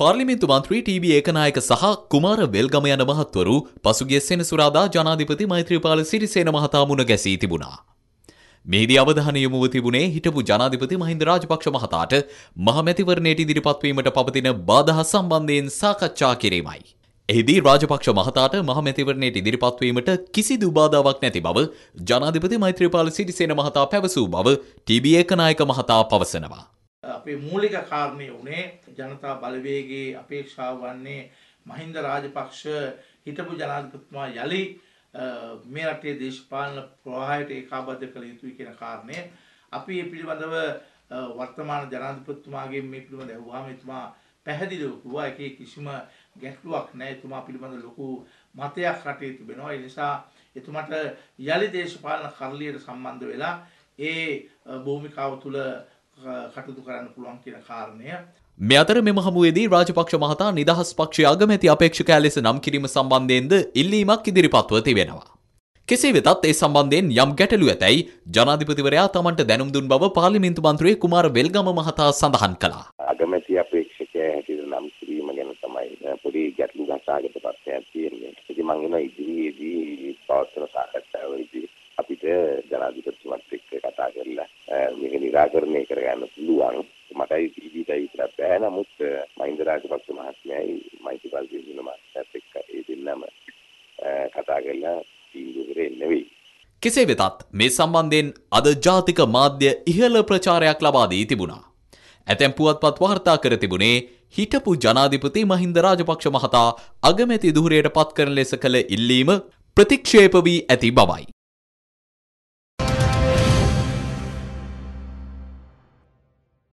පාර්ලිමින්තු මන්ත්‍රී ටීබී ඒකනායක සහ කුමාර වෙල්ගම යන මහත්වරු පසුගිය සෙනසුරාදා ජනාධිපති මෛත්‍රීපාල සිරිසේන මහතා මුණ ගැසී තිබුණා. මෙහිදී අවධානය යොමුව තිබුණේ හිටපු ජනාධිපති මහින්ද රාජපක්ෂ මහතාට මහමැතිවරණයට ඉදිරිපත් වීමට පවතින බාධා සම්බන්ධයෙන් සාකච්ඡා කිරීමයි. එහිදී රාජපක්ෂ මහතාට මහමැතිවරණයට ඉදිරිපත් වීමට කිසිදු බාධාවක් නැති බව ජනාධිපති මෛත්‍රීපාල සිරිසේන මහතා පැවසූ බව ටීබී ඒකනායක මහතා පවසනවා. අපේ මූලික කාරණය වනේ ජනතා බලවේගේ අපේක්ෂාව වන්නේ මහින්ද රාජපක්ෂ හිටපු ජනාධිපතිතුමා යළි මේ රටේ දේශපාලන ප්‍රවාහයට ඒකාබද්ධ කළ යුතුයි කියන කාරණය අපි මේ පිළිබඳව වර්තමාන ජනාධිපතිතුමාගේ මේ පිළිබඳ ඇහුවාම එතුමා පැහැදිලිව කිව්වා ඒකේ කිසිම ගැටලුවක් නැහැ එතුමා පිළිබඳ ලොකු මතයක් රටේ තිබෙනවා ඒ නිසා එතුමාට යළි දේශපාලන කරලියට සම්බන්ධ වෙලා ඒ භූමිකාව තුළ කටයුතු කරන්න පුළුවන් කියන කාරණය මේ අතර මෙම හමුවේදී රාජපක්ෂ මහතා නිදහස් පක්ෂ අගමැති අපේක්ෂකයා ලෙස නම් කිරීම සම්බන්ධයෙන්ද ඉල්ලීමක් ඉදිරිපත්ව තිබෙනවා. කෙසේ වෙතත් ඒ සම්බන්ධයෙන් යම් ගැටලු ඇතැයි ජනාධිපතිවරයා තමන්ට දැනුම් දුන් බව පාර්ලිමේන්තු මන්ත්‍රී කුමාර වෙල්ගම මහතා සඳහන් කළා. අගමැති අපේක්ෂකයා හැටියට නම් කිරීම ගැන තමයි පොඩි ගැටලු ගසාගත ප්‍රශ්නයක් තියෙන්නේ. ඉතින් මම හිතනවා ඉදිරියේදී පවත්වන සාකච්ඡාවලදී අපිට ජනාධිපතිතුමත් එක්ක කතා කරලා निराකරණය කරගන්න පුළුවන් මටයි ඊටයි විතරක් බෑ නමුත් මහින්ද රාජපක්ෂ මහත්මයයි මෛත්‍රීපාල දිනන මහත්මයත් එක්ක ඒ දෙන්නම කතා කරලා තීන්දුවකට එන්න වෙයි. කෙසේ වෙතත් මේ සම්බන්ධයෙන් අද ජාතික මාධ්‍ය ඉහළ ප්‍රචාරයක් ලබා දී තිබුණා. ඇතැම් පුවත්පත් වාර්තා කර තිබුණේ හිටපු ජනාධිපති මහින්ද රාජපක්ෂ මහතා අගමැති දුහරයට පත් කරන ලෙස කළ ඉල්ලීම ප්‍රතික්ෂේප වී ඇති බවයි.